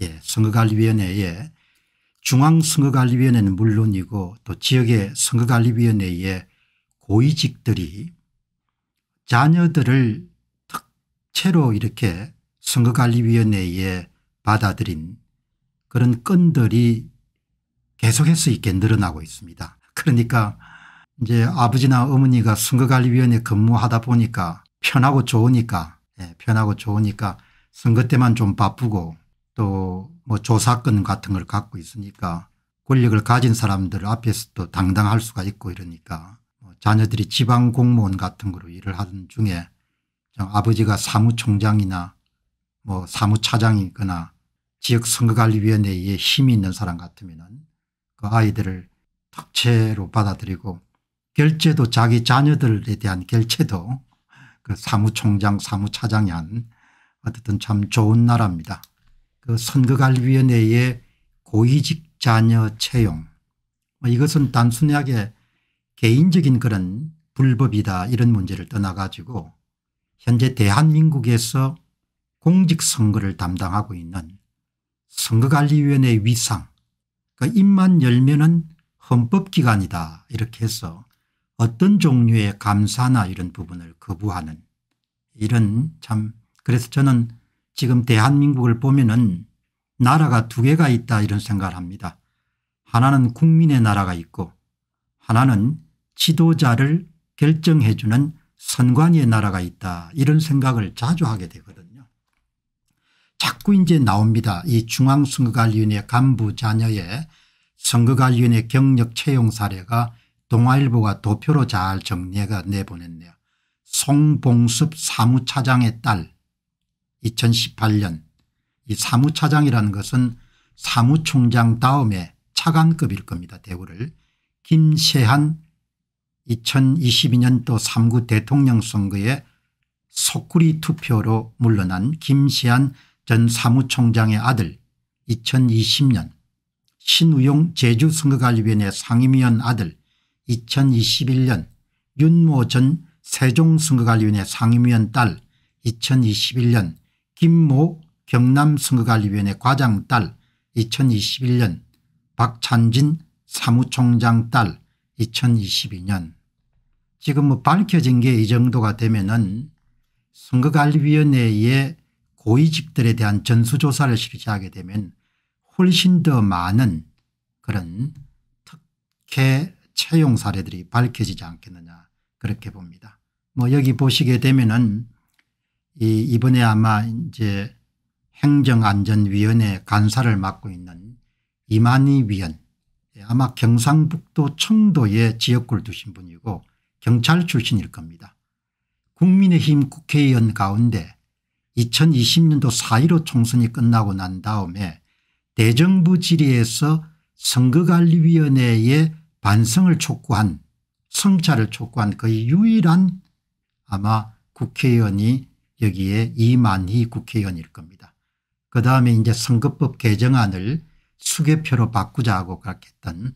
예, 선거관리위원회에 중앙선거관리위원회는 물론이고 또 지역의 선거관리위원회의 고위직들이 자녀들을 특채로 이렇게 선거관리위원회에 받아들인 그런 건들이 계속해서 있게 늘어나고 있습니다. 그러니까 이제 아버지나 어머니가 선거관리위원회 근무하다 보니까 편하고 좋으니까 예, 편하고 좋으니까 선거 때만 좀 바쁘고 또뭐 조사권 같은 걸 갖고 있으니까 권력을 가진 사람들 앞에서 또 당당할 수가 있고 이러니까 뭐 자녀들이 지방 공무원 같은 거로 일을 하던 중에 아버지가 사무총장이나 뭐 사무차장이거나 지역 선거관리위원회에 힘이 있는 사람 같으면 그 아이들을 특채로 받아들이고 결제도 자기 자녀들에 대한 결제도 그 사무총장 사무차장이 한 어쨌든 참 좋은 나라입니다. 그 선거관리위원회의 고위직 자녀 채용 뭐 이것은 단순하게 개인적인 그런 불법이다 이런 문제를 떠나가지고 현재 대한민국에서 공직선거를 담당하고 있는 선거관리위원회 위상 그러니까 입만 열면은 헌법기관이다 이렇게 해서 어떤 종류의 감사나 이런 부분을 거부하는 이런 참 그래서 저는 지금 대한민국을 보면은 나라가 두 개가 있다 이런 생각을 합니다. 하나는 국민의 나라가 있고 하나는 지도자를 결정해 주는 선관위의 나라가 있다 이런 생각을 자주 하게 되거든요. 자꾸 이제 나옵니다. 이 중앙선거관리위원회 간부 자녀의 선거관리위원회 경력 채용 사례가 동아일보가 도표로 잘 정리해가 내보냈네요. 송봉섭 사무차장의 딸 2018년 이 사무차장이라는 것은 사무총장 다음에 차관급일 겁니다. 대우를 김세한 2022년 도 3구 대통령 선거에 속구리 투표로 물러난 김시한 전 사무총장의 아들 2020년 신우용 제주선거관리위원회 상임위원 아들 2021년 윤모 전 세종선거관리위원회 상임위원 딸 2021년 김모 경남선거관리위원회 과장 딸 2021년 박찬진 사무총장 딸 2022년 지금 뭐 밝혀진 게 이 정도가 되면은 선거관리위원회의 고위직들에 대한 전수조사를 실시하게 되면 훨씬 더 많은 그런 특혜 채용 사례들이 밝혀지지 않겠느냐 그렇게 봅니다. 뭐 여기 보시게 되면은 이 이번에 아마 이제 행정안전위원회 간사를 맡고 있는 이만희 위원 예, 아마 경상북도 청도에 지역구를 두신 분이고 경찰 출신일 겁니다. 국민의힘 국회의원 가운데 2020년도 4.15 총선이 끝나고 난 다음에 대정부 질의에서 선거관리위원회의 반성을 촉구한 성찰을 촉구한 거의 유일한 아마 국회의원이 여기에 이만희 국회의원일 겁니다. 그 다음에 이제 선거법 개정안을 수개표로 바꾸자고 그렇 했던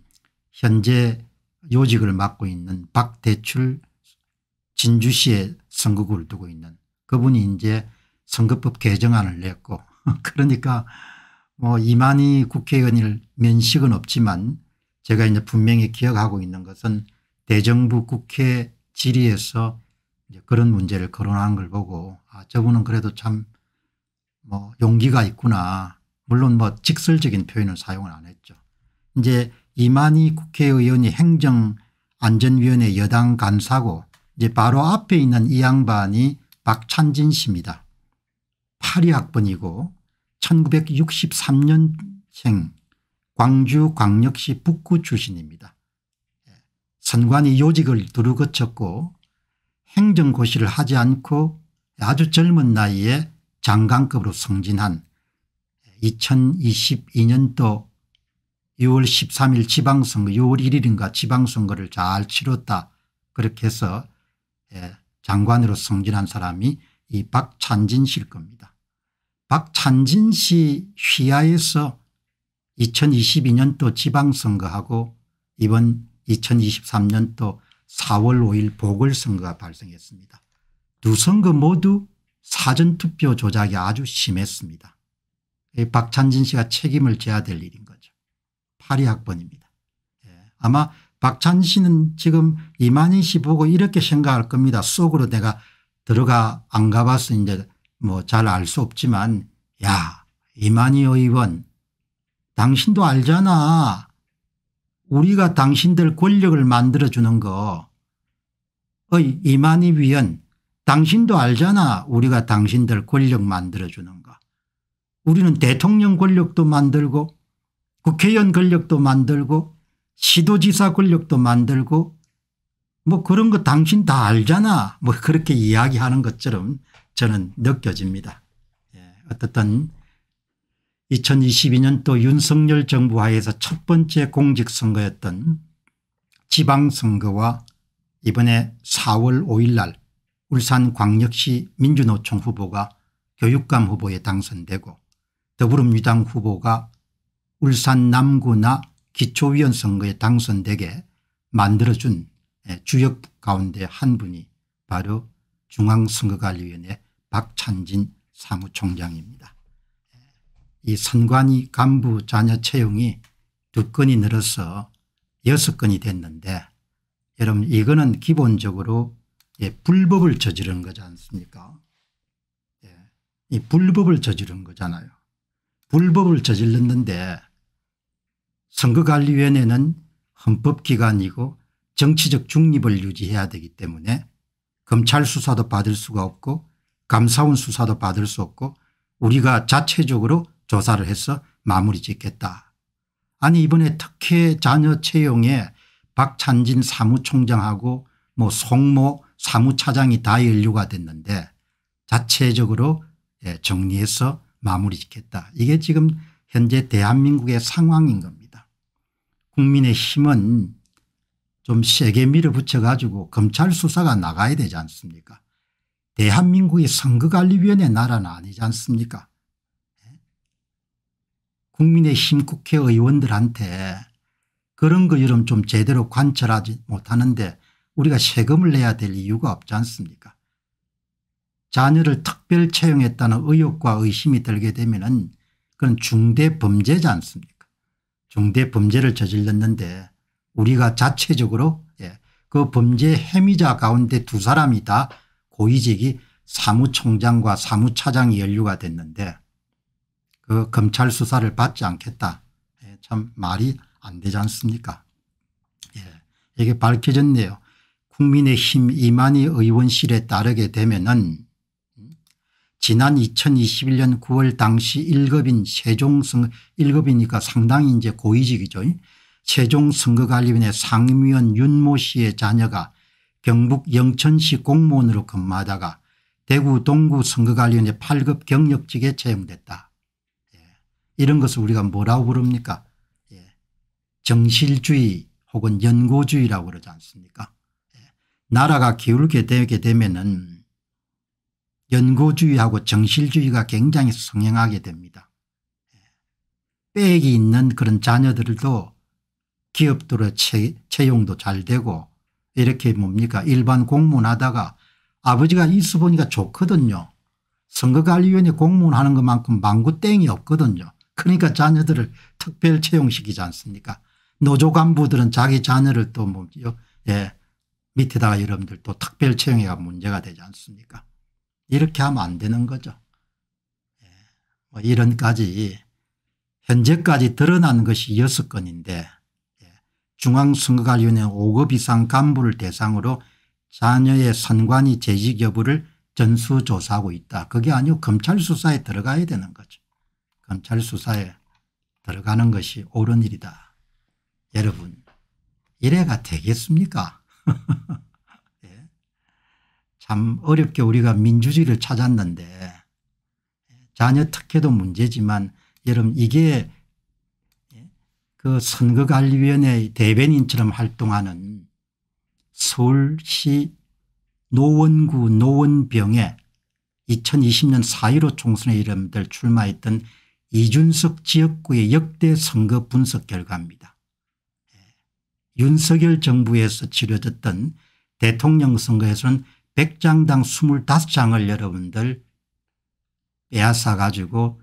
현재 요직을 맡고 있는 박대출 진주시에 선거구를 두고 있는 그분이 이제 선거법 개정안을 냈고 그러니까 뭐 이만희 국회의원일 면식은 없지만 제가 이제 분명히 기억하고 있는 것은 대정부 국회 질의에서 이제 그런 문제를 거론하는 걸 보고 아 저분은 그래도 참뭐 용기가 있구나. 물론 뭐 직설적인 표현을 사용을 안 했죠. 이제 이만희 국회의원이 행정안전위원회 여당 간사고 이제 바로 앞에 있는 이 양반이 박찬진 씨입니다. 파리 학번이고 1963년생 광주광역시 북구 출신입니다. 예, 선관위 요직을 두루 거쳤고 행정고시를 하지 않고 아주 젊은 나이에 장관급으로 승진한 2022년도 6월 13일 지방선거 6월 1일인가 지방선거를 잘 치렀다 그렇게 해서 예, 장관으로 승진한 사람이 이 박찬진 씨일 겁니다. 박찬진 씨 휘하에서 2022년도 지방선거하고 이번 2023년도 4월 5일 보궐선거가 발생했습니다. 두 선거 모두 사전투표 조작이 아주 심했습니다. 예, 박찬진 씨가 책임을 져야 될 일인 거죠. 파리 학번입니다. 예, 아마 박찬 씨는 지금 이만희 씨 보고 이렇게 생각할 겁니다. 속으로 내가 들어가 안 가봐서 이제 뭐 잘 알 수 없지만 야 이만희 의원 당신도 알잖아 우리가 당신들 권력을 만들어주는 거의 이만희 위원 당신도 알잖아 우리가 당신들 권력 만들어주는 거. 우리는 대통령 권력도 만들고 국회의원 권력도 만들고 시도지사 권력도 만들고 뭐 그런 거 당신 다 알잖아 뭐 그렇게 이야기하는 것처럼 저는 느껴집니다. 예, 어떻든 2022년 또 윤석열 정부 하에서 첫 번째 공직선거였던 지방선거와 이번에 4월 5일 날 울산광역시 민주노총 후보가 교육감 후보에 당선되고 더불어민주당 후보가 울산 남구나 기초위원 선거에 당선되게 만들어준 예, 주역 가운데 한 분이 바로 중앙선거관리위원회 박찬진 사무총장입니다. 이 선관위 간부 자녀 채용이 두 건이 늘어서 여섯 건이 됐는데 여러분 이거는 기본적으로 예, 불법을 저지른 거지 않습니까 예, 이 불법을 저지른 거잖아요. 불법을 저질렀는데 선거관리위원회는 헌법기관이고 정치적 중립을 유지해야 되기 때문에 검찰 수사도 받을 수가 없고 감사원 수사도 받을 수 없고 우리가 자체적으로 조사를 해서 마무리 짓겠다. 아니 이번에 특혜 자녀 채용에 박찬진 사무총장하고 뭐 송모 사무차장이 다연류가 됐는데 자체적으로 예, 정리해서 마무리 짓겠다. 이게 지금 현재 대한민국의 상황인 겁니다. 국민의 힘은 좀 세게 밀어붙여 가지고 검찰 수사가 나가야 되지 않습니까 대한민국의 선거관리위원회 나라는 아니지 않습니까 국민의힘 국회의원들한테 그런 것처럼 좀 제대로 관철하지 못하는데 우리가 세금을 내야 될 이유가 없지 않습니까 자녀를 특별 채용했다는 의혹과 의심이 들게 되면 은 그건 중대 범죄지 않습니까 중대 범죄를 저질렀는데 우리가 자체적으로 예, 그 범죄 혐의자 가운데 두 사람이 다 고위직이 사무총장과 사무차장이 연루가 됐는데 그 검찰 수사를 받지 않겠다. 예, 참 말이 안 되지 않습니까? 예, 이게 밝혀졌네요. 국민의힘 이만희 의원실에 따르게 되면은 음, 지난 2021년 9월 당시 1급인 세종선 1급이니까 상당히 이제 고위직이죠. 세종선거관리위원회 상임위원 윤모 씨의 자녀가 경북 영천시 공무원으로 근무하다가 대구 동구 선거관리위원회 8급 경력직에 채용됐다. 이런 것을 우리가 뭐라고 부릅니까 예. 정실주의 혹은 연고주의라고 그러지 않습니까 예. 나라가 기울게 되게 되면은 연고주의하고 정실주의가 굉장히 성행하게 됩니다. 빽이 예. 있는 그런 자녀들도 기업들의 채, 용도잘 되고 이렇게 뭡니까 일반 공무원하다가 아버지가 있어 보니까 좋거든요. 선거관리위원회 공무원하는 것만큼 망구땡이 없거든요. 그러니까 자녀들을 특별 채용시키지 않습니까 노조 간부들은 자기 자녀를 또 뭐, 예, 밑에다가 여러분들 또 특별 채용해가 문제가 되지 않습니까 이렇게 하면 안 되는 거죠. 예, 뭐 이런까지 현재까지 드러난 것이 6건인데 예, 중앙선거관리위원회 5급 이상 간부를 대상으로 자녀의 선관위 재직 여부를 전수조사하고 있다. 그게 아니고 검찰 수사에 들어가야 되는 거죠. 감찰 수사에 들어가는 것이 옳은 일이다. 여러분 이래가 되겠습니까? 예. 참 어렵게 우리가 민주주의를 찾았는데 자녀 예, 특혜도 문제지만 여러분 이게 예, 그 선거관리위원회 대변인처럼 활동하는 서울시 노원구 노원병에 2020년 4.15 총선의 이름들 출마했던 이준석 지역구의 역대 선거 분석 결과입니다. 예. 윤석열 정부에서 치러졌던 대통령 선거에서는 100장당 25장을 여러분들 빼앗아 가지고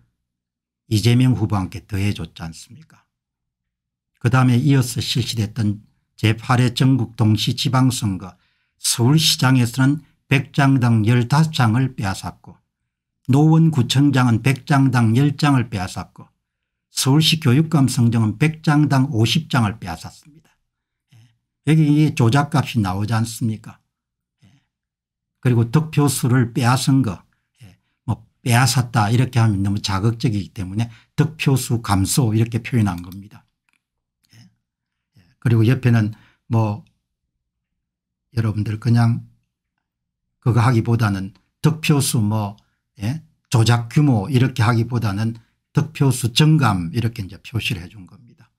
이재명 후보한테 더해줬지 않습니까 그다음에 이어서 실시됐던 제8회 전국 동시 지방선거 서울시장에서는 100장당 15장을 빼앗았고 노원 구청장은 100장당 10장을 빼앗았고 서울시 교육감 성정은 100장당 50장을 빼앗았습니다. 예. 여기 조작값이 나오지 않습니까 예. 그리고 득표수를 빼앗은 거, 예. 뭐 빼앗았다 이렇게 하면 너무 자극적이기 때문에 득표수 감소 이렇게 표현한 겁니다. 그리고 옆에는 뭐 여러분들 그냥 그거 하기보다는 득표수 뭐 예? 조작 규모 이렇게 하기보다는 득표수 증감 이렇게 이제 표시를 해준 겁니다.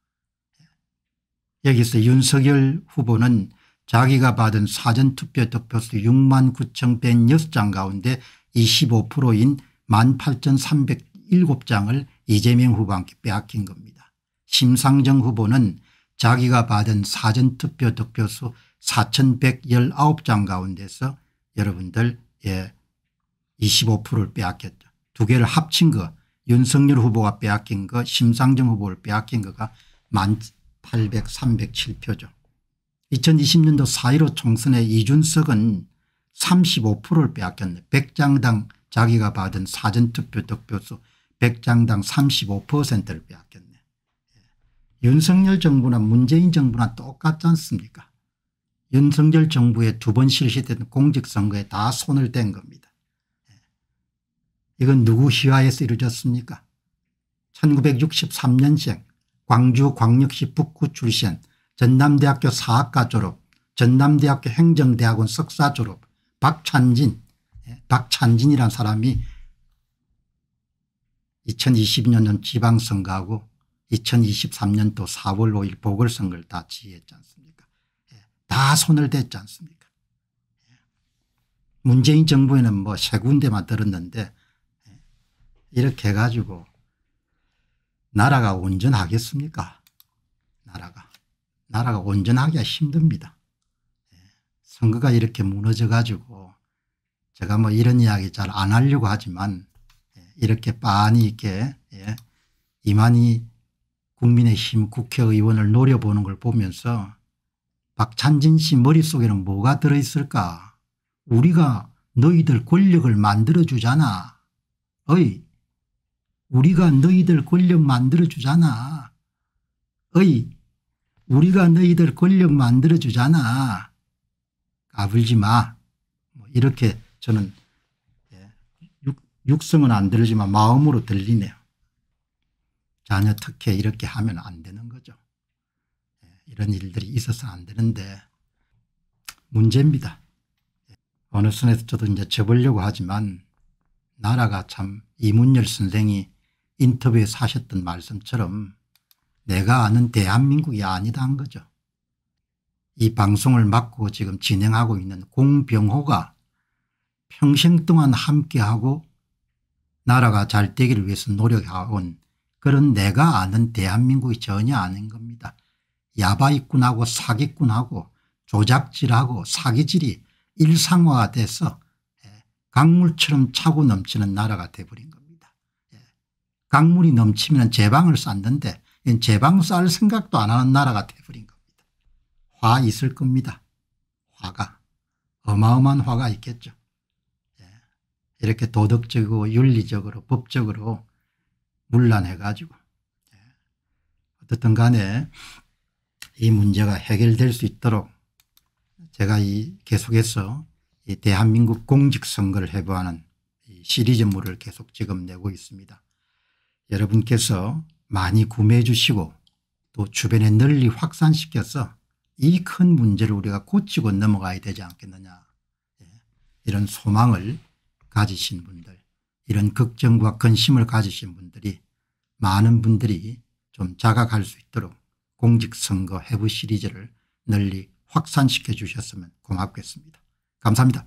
예? 여기서 윤석열 후보는 자기가 받은 사전투표 득표수 6만 9,106장 가운데 25%인 18,307장을 이재명 후보한테 빼앗긴 겁니다. 심상정 후보는 자기가 받은 사전투표 득표수 4,119장 가운데서 여러분들 예, 25%를 빼앗겼죠. 두 개를 합친 거 윤석열 후보가 빼앗긴 거 심상정 후보를 빼앗긴 거가 1,800, 307표죠. 2020년도 4.15 총선에 이준석은 35%를 빼앗겼네. 100장당 자기가 받은 사전투표 득표수 100장당 35%를 빼앗겼네. 예. 윤석열 정부나 문재인 정부나 똑같지 않습니까 윤석열 정부의 두 번 실시된 공직선거에 다 손을 댄 겁니다. 이건 누구 희화에서 이루어졌습니까 1963년생 광주광역시 북구 출신 전남대학교 사학과 졸업 전남대학교 행정대학원 석사 졸업 박찬진 예, 박찬진이란 사람이 2022년 지방선거하고 2023년도 4월 5일 보궐선거를 다 지휘했지 않습니까 예, 다 손을 댔지 않습니까 예. 문재인 정부에는 뭐 세 군데만 들었는데 이렇게 해가지고 나라가 온전하겠습니까? 나라가. 나라가 온전하기가 힘듭니다. 예. 선거가 이렇게 무너져가지고 제가 뭐 이런 이야기 잘 안 하려고 하지만 예, 이렇게 빤히 이렇게 예, 이만희 국민의힘 국회의원을 노려보는 걸 보면서 박찬진 씨 머릿속에는 뭐가 들어있을까? 우리가 너희들 권력을 만들어주잖아. 어이 우리가 너희들 권력 만들어주잖아. 의 우리가 너희들 권력 만들어주잖아. 까불지 마. 뭐 이렇게 저는 예, 육성은 안 들리지만 마음으로 들리네요. 자녀 특혜 이렇게 하면 안 되는 거죠. 예, 이런 일들이 있어서 안 되는데 문제입니다. 예, 어느 순에서 저도 이제 접으려고 하지만 나라가 참 이문열 선생이 인터뷰에서 하셨던 말씀처럼 내가 아는 대한민국이 아니다 한 거죠. 이 방송을 맡고 지금 진행하고 있는 공병호가 평생 동안 함께하고 나라가 잘 되기를 위해서 노력해온 그런 내가 아는 대한민국이 전혀 아닌 겁니다. 야바이꾼하고 사기꾼하고 조작질하고 사기질이 일상화돼서 가 예, 강물처럼 차고 넘치는 나라가 돼버린 겁니다. 강물이 넘치면 제방을 쌓는데 제방 쌓을 생각도 안 하는 나라가 돼버린 겁니다. 화 있을 겁니다. 화가 어마어마한 화가 있겠죠. 예. 이렇게 도덕적이고 윤리적으로 법적으로 문란해 가지고 예. 어떻든 간에 이 문제가 해결될 수 있도록 제가 이 계속해서 이 대한민국 공직선거를 해부하는 시리즈물을 계속 지금 내고 있습니다. 여러분께서 많이 구매해 주시고 또 주변에 널리 확산시켜서 이 큰 문제를 우리가 고치고 넘어가야 되지 않겠느냐 예. 이런 소망을 가지신 분들 이런 걱정과 근심을 가지신 분들이 많은 분들이 좀 자각할 수 있도록 공직선거 해부 시리즈를 널리 확산시켜 주셨으면 고맙겠습니다. 감사합니다.